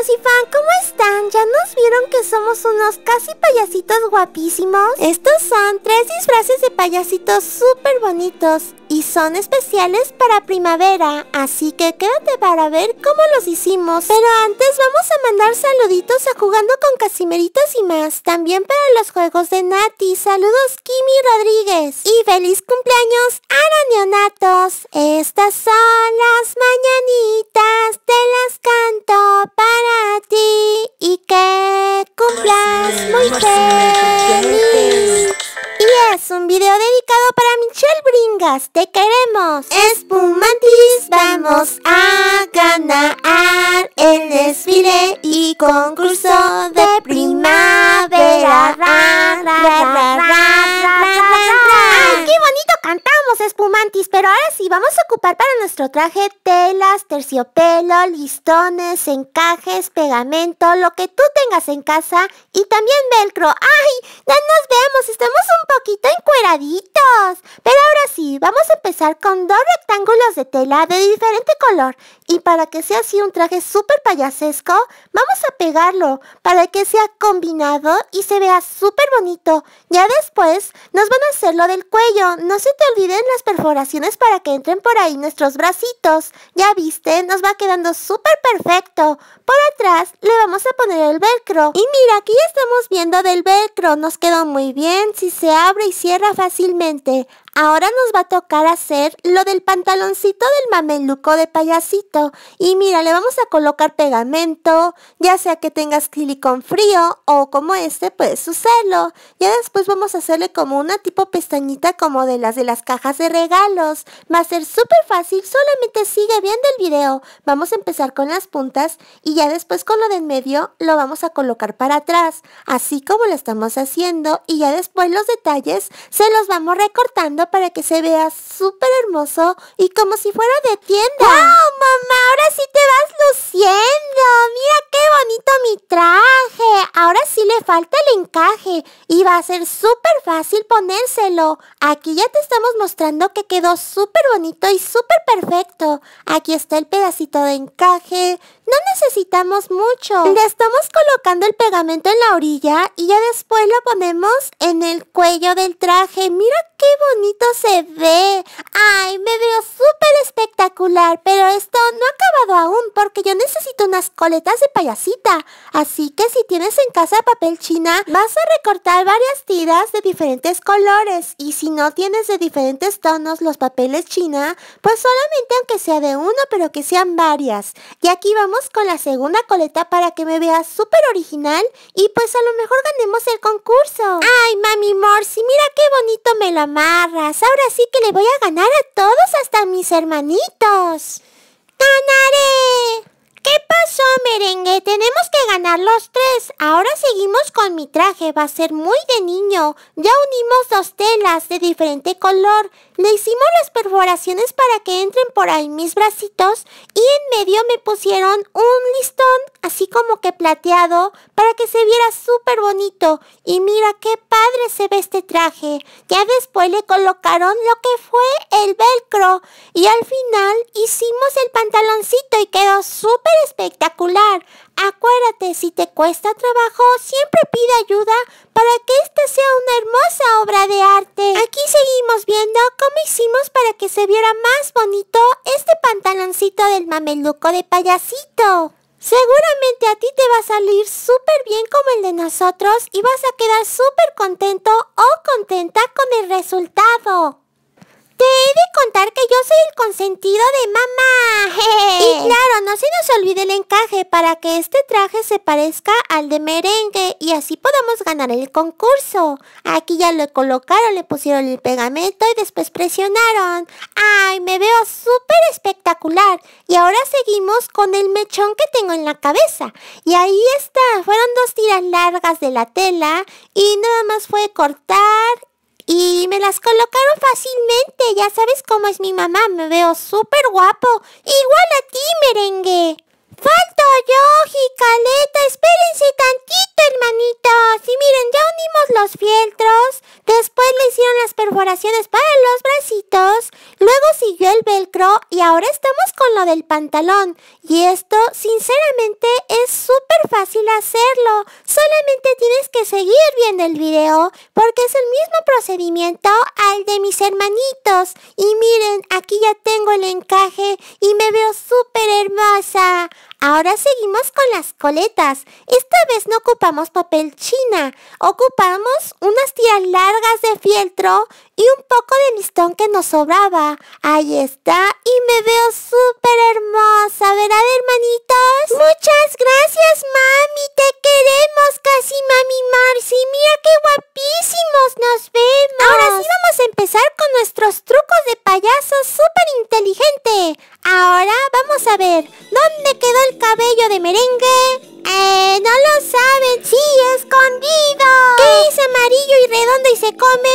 Y Fan, ¿cómo están? ¿Ya nos vieron que somos unos casi payasitos guapísimos? Estos son tres disfraces de payasitos súper bonitos y son especiales para primavera, así que quédate para ver cómo los hicimos. Pero antes vamos a mandar saluditos a Jugando con Casimeritas y más, también para los juegos de Nati. Saludos Kimi Rodríguez y feliz cumpleaños a Neonatos. Estas son las mañanitas, te las canto para ti y que cumplas muy feliz. Y es un video dedicado para Michelle Bringas, te queremos. Espumantis, vamos a ganar el desfile y concurso para nuestro traje telas, terciopelo, listones, encajes, pegamento, lo que tú tengas en casa y también velcro. ¡Ay! ¡Ya nos vemos! Estamos un poquito en pero ahora sí, vamos a empezar con dos rectángulos de tela de diferente color. Y para que sea así un traje súper payasesco, vamos a pegarlo para que sea combinado y se vea súper bonito. Ya después nos van a hacer lo del cuello. No se te olviden las perforaciones para que entren por ahí nuestros bracitos. Ya viste, nos va quedando súper perfecto. Por atrás le vamos a poner el velcro. Y mira, aquí ya estamos viendo del velcro. Nos quedó muy bien. Si se abre y cierra fácilmente Ahora nos va a tocar hacer lo del pantaloncito del mameluco de payasito. Y mira, le vamos a colocar pegamento, ya sea que tengas silicón frío o como este, puedes usarlo. Ya después vamos a hacerle como una tipo pestañita como de las de las cajas de regalos. Va a ser súper fácil, solamente sigue viendo el video. Vamos a empezar con las puntas y ya después con lo de en medio lo vamos a colocar para atrás, así como lo estamos haciendo. Y ya después los detalles se los vamos recortando para que se vea súper hermoso y como si fuera de tienda. ¡Wow, mamá! Ahora sí te vas luciendo falta el encaje y va a ser súper fácil ponérselo. Aquí ya te estamos mostrando que quedó súper bonito y súper perfecto. Aquí está el pedacito de encaje. No necesitamos mucho. Le estamos colocando el pegamento en la orilla y ya después lo ponemos en el cuello del traje. Mira qué bonito se ve. Ay, me veo súper espectacular, pero esto no ha acabado aún porque yo necesito unas coletas de payasita. Así que si tienes en casa papel china, vas a recortar varias tiras de diferentes colores y si no tienes de diferentes tonos los papeles china, pues solamente aunque sea de uno, pero que sean varias. Y aquí vamos con la segunda coleta para que me veas súper original y pues a lo mejor ganemos el concurso. Ay, mami Morsi, mira qué bonito me lo amarras. Ahora sí que le voy a ganar a todos, hasta mis hermanitos. ¡Ganaré! pasó, merengue? Tenemos que ganar los tres. Ahora seguimos con mi traje. Va a ser muy de niño. Ya unimos dos telas de diferente color. Le hicimos las perforaciones para que entren por ahí mis bracitos. Y en medio me pusieron un listón, así como que plateado, para que se viera súper bonito. Y mira qué padre se ve este traje. Ya después le colocaron lo que fue el velcro. Y al final hicimos el pantaloncito y quedó súper espectacular espectacular. Acuérdate, si te cuesta trabajo, siempre pide ayuda para que esta sea una hermosa obra de arte. Aquí seguimos viendo cómo hicimos para que se viera más bonito este pantaloncito del mameluco de payasito. Seguramente a ti te va a salir súper bien como el de nosotros y vas a quedar súper contento o contenta con el resultado. Te he de contar yo soy el consentido de mamá. y claro, no se nos olvide el encaje para que este traje se parezca al de merengue y así podamos ganar el concurso. Aquí ya lo colocaron, le pusieron el pegamento y después presionaron. ¡Ay, me veo súper espectacular! Y ahora seguimos con el mechón que tengo en la cabeza. Y ahí está, fueron dos tiras largas de la tela y nada más fue cortar y me las colocaron fácilmente. Ya sabes cómo es mi mamá. Me veo súper guapo. Igual a ti, merengue. Falto yo, Jicaleta. Espérense tantito, hermanitos. Y miren, ya unimos los fieltros. Después le hicieron las perforaciones para los bracitos. Luego siguió el velcro y ahora estamos con lo del pantalón. Y esto, sinceramente, es súper fácil hacerlo. Solamente tienes que seguir viendo el video porque es el mismo procedimiento al de mis hermanitos. Y miren, aquí ya tengo el encaje y me veo súper hermosa. Ahora seguimos con las coletas. Esta vez no ocupamos papel china, ocupamos unas tiras largas de fieltro y un poco de listón que nos sobraba. Ahí está y me veo súper hermosa, ¿verdad hermanitos? Muchas gracias mami, te queremos casi mami Marcy, mira qué guapísimos nos vemos. Ahora sí vamos a empezar con nuestros trucos de payaso súper inteligente. Ahora vamos a ver, ¿dónde quedó el cabello de merengue? Eh, no lo saben. Sí, escondido. ¿Qué es amarillo y redondo y se come?